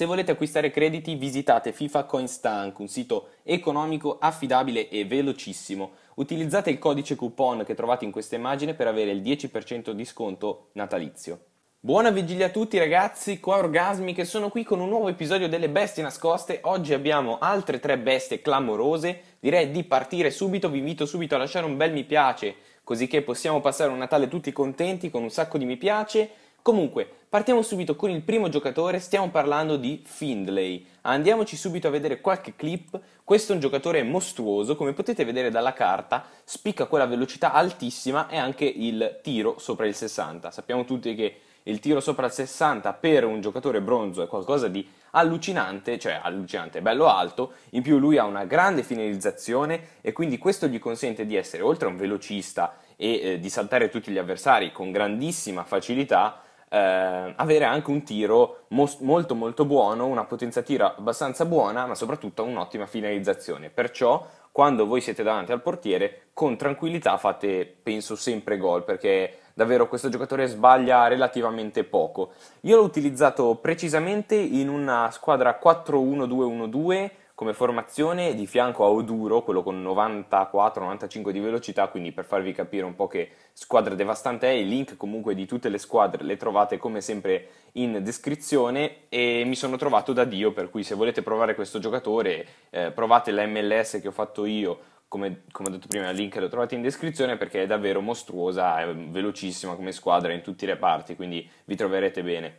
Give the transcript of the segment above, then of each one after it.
Se volete acquistare crediti visitate FIFA CoinStank, un sito economico, affidabile e velocissimo. Utilizzate il codice coupon che trovate in questa immagine per avere il 10% di sconto natalizio. Buona vigilia a tutti ragazzi, qua Orgasmi che sono qui con un nuovo episodio delle bestie nascoste. Oggi abbiamo altre tre bestie clamorose. Direi di partire subito, vi invito subito a lasciare un bel mi piace, così che possiamo passare un Natale tutti contenti con un sacco di mi piace Comunque, partiamo subito con il primo giocatore, stiamo parlando di Findlay. Andiamoci subito a vedere qualche clip, questo è un giocatore mostruoso, come potete vedere dalla carta, spicca quella velocità altissima e anche il tiro sopra il 60. Sappiamo tutti che il tiro sopra il 60 per un giocatore bronzo è qualcosa di allucinante, cioè allucinante, bello alto, in più lui ha una grande finalizzazione e quindi questo gli consente di essere oltre a un velocista e eh, di saltare tutti gli avversari con grandissima facilità, eh, avere anche un tiro mo- molto molto buono, una potenza tira abbastanza buona, ma soprattutto un'ottima finalizzazione. Perciò quando voi siete davanti al portiere, con tranquillità fate, penso, sempre gol, perché davvero questo giocatore sbaglia relativamente poco. Io l'ho utilizzato precisamente in una squadra 4-1-2-1-2 come formazione di fianco a Oduro, quello con 94-95 di velocità, quindi per farvi capire un po' che squadra devastante è, il link comunque di tutte le squadre le trovate come sempre in descrizione e mi sono trovato da Dio, per cui se volete provare questo giocatore eh, provate la MLS che ho fatto io come, come, ho detto prima, il link lo trovate in descrizione perché è davvero mostruosa, è velocissima come squadra in tutti i reparti, quindi vi troverete bene.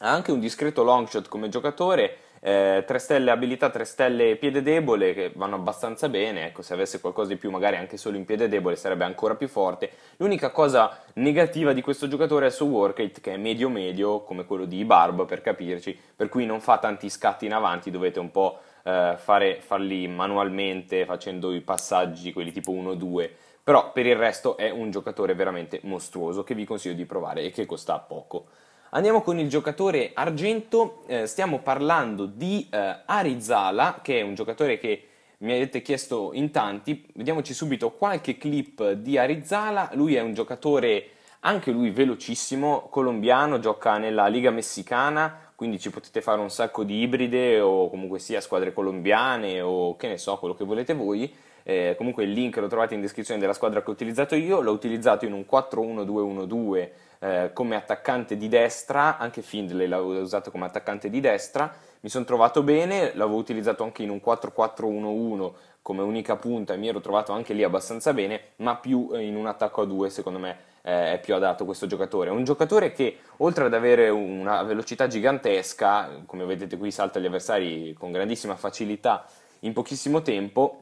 Ha anche un discreto long shot come giocatore, eh, 3 stelle abilità, 3 stelle piede debole che vanno abbastanza bene, ecco se avesse qualcosa di più magari anche solo in piede debole sarebbe ancora più forte. L'unica cosa negativa di questo giocatore è il suo workrate che è medio medio come quello di Barb per capirci, per cui non fa tanti scatti in avanti, dovete un po' eh, fare, farli manualmente facendo i passaggi, quelli tipo 1-2 però per il resto è un giocatore veramente mostruoso che vi consiglio di provare e che costa poco. Andiamo con il giocatore argento, eh, stiamo parlando di eh, Arizala, che è un giocatore che mi avete chiesto in tanti, vediamoci subito qualche clip di Arizala, lui è un giocatore anche lui velocissimo, colombiano, gioca nella Liga Messicana, quindi ci potete fare un sacco di ibride o comunque sia squadre colombiane o che ne so, quello che volete voi. Eh, comunque il link lo trovate in descrizione della squadra che ho utilizzato io, l'ho utilizzato in un 4-1-2-1-2 eh, come attaccante di destra, anche Findlay l'avevo usato come attaccante di destra, mi sono trovato bene, l'avevo utilizzato anche in un 4-4-1-1 come unica punta, e mi ero trovato anche lì abbastanza bene, ma più eh, in un attacco a due secondo me eh, è più adatto questo giocatore. È un giocatore che oltre ad avere una velocità gigantesca, come vedete qui salta gli avversari con grandissima facilità in pochissimo tempo,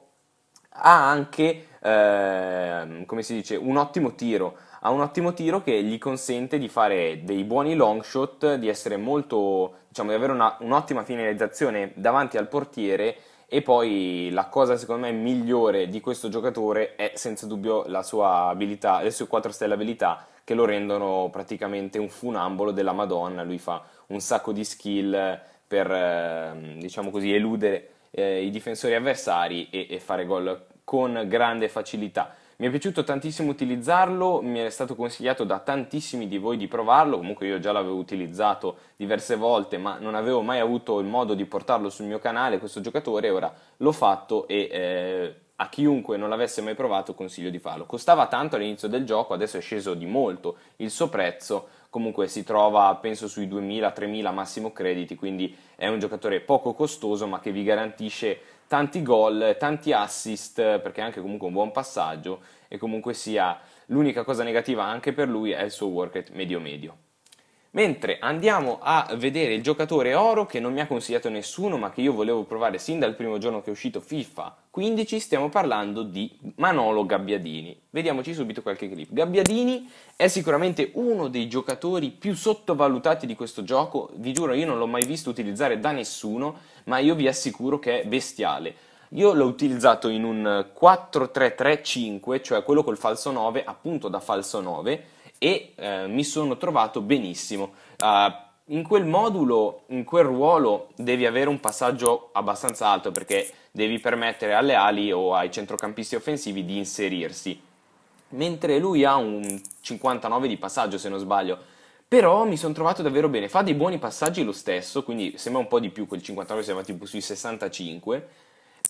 ha anche, eh, come si dice, un ottimo tiro. Ha un ottimo tiro che gli consente di fare dei buoni long shot, di essere molto, diciamo, di avere una, un'ottima finalizzazione davanti al portiere e poi la cosa secondo me migliore di questo giocatore è senza dubbio la sua abilità, le sue 4 stelle abilità che lo rendono praticamente un funambolo della Madonna. Lui fa un sacco di skill per, ehm, diciamo così, eludere eh, i difensori avversari e, e fare gol con grande facilità. Mi è piaciuto tantissimo utilizzarlo, mi è stato consigliato da tantissimi di voi di provarlo, comunque io già l'avevo utilizzato diverse volte, ma non avevo mai avuto il modo di portarlo sul mio canale, questo giocatore, ora l'ho fatto e... Eh, a chiunque non l'avesse mai provato consiglio di farlo. Costava tanto all'inizio del gioco, adesso è sceso di molto il suo prezzo, comunque si trova penso sui 2000-3000 massimo crediti, quindi è un giocatore poco costoso ma che vi garantisce tanti gol, tanti assist, perché è anche comunque un buon passaggio e comunque sia l'unica cosa negativa anche per lui è il suo work rate medio medio. Mentre andiamo a vedere il giocatore oro che non mi ha consigliato nessuno ma che io volevo provare sin dal primo giorno che è uscito FIFA 15, stiamo parlando di Manolo Gabbiadini. Vediamoci subito qualche clip. Gabbiadini è sicuramente uno dei giocatori più sottovalutati di questo gioco, vi giuro io non l'ho mai visto utilizzare da nessuno ma io vi assicuro che è bestiale. Io l'ho utilizzato in un 4-3-3-5, cioè quello col falso 9, appunto da falso 9, e eh, mi sono trovato benissimo. Uh, in quel modulo, in quel ruolo, devi avere un passaggio abbastanza alto perché devi permettere alle ali o ai centrocampisti offensivi di inserirsi. Mentre lui ha un 59 di passaggio, se non sbaglio. Però mi sono trovato davvero bene. Fa dei buoni passaggi lo stesso, quindi sembra un po' di più quel 59, siamo tipo sui 65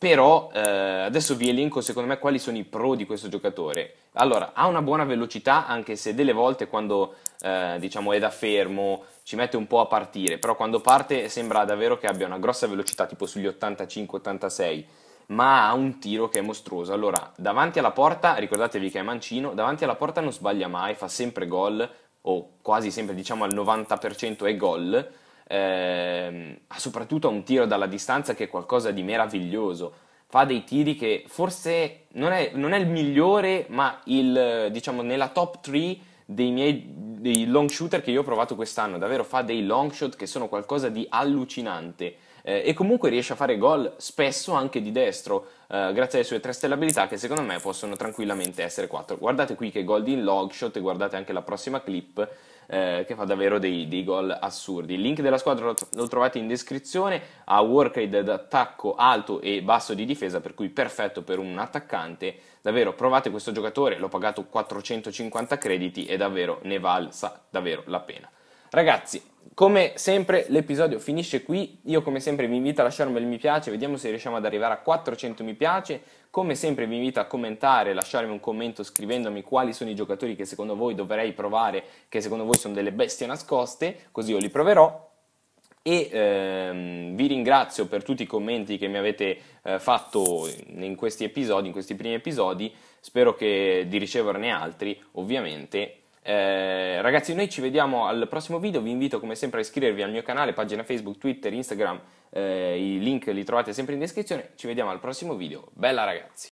però eh, adesso vi elenco secondo me quali sono i pro di questo giocatore. Allora, ha una buona velocità, anche se delle volte quando eh, diciamo è da fermo ci mette un po' a partire, però quando parte sembra davvero che abbia una grossa velocità, tipo sugli 85-86, ma ha un tiro che è mostruoso. Allora, davanti alla porta, ricordatevi che è mancino, davanti alla porta non sbaglia mai, fa sempre gol, o quasi sempre diciamo al 90% è gol eh, ha soprattutto un tiro dalla distanza che è qualcosa di meraviglioso. Fa dei tiri che forse non è, non è il migliore, ma il, diciamo, nella top 3 dei miei dei long shooter che io ho provato quest'anno. Davvero fa dei long shot che sono qualcosa di allucinante. Eh, e comunque riesce a fare gol spesso anche di destro, eh, grazie alle sue tre stellabilità che secondo me possono tranquillamente essere 4. Guardate qui che gol di long shot e guardate anche la prossima clip eh, che fa davvero dei, dei, gol assurdi. Il link della squadra lo trovate in descrizione, ha work rate d'attacco alto e basso di difesa, per cui perfetto per un attaccante. Davvero, provate questo giocatore, l'ho pagato 450 crediti e davvero ne valsa davvero la pena. Ragazzi, come sempre l'episodio finisce qui, io come sempre vi invito a lasciare un bel mi piace, vediamo se riusciamo ad arrivare a 400 mi piace, come sempre vi invito a commentare, lasciarmi un commento scrivendomi quali sono i giocatori che secondo voi dovrei provare, che secondo voi sono delle bestie nascoste, così io li proverò e ehm, vi ringrazio per tutti i commenti che mi avete eh, fatto in questi episodi, in questi primi episodi, spero che di riceverne altri, ovviamente eh, ragazzi, noi ci vediamo al prossimo video. Vi invito come sempre a iscrivervi al mio canale, pagina Facebook, Twitter, Instagram. Eh, I link li trovate sempre in descrizione. Ci vediamo al prossimo video. Bella ragazzi!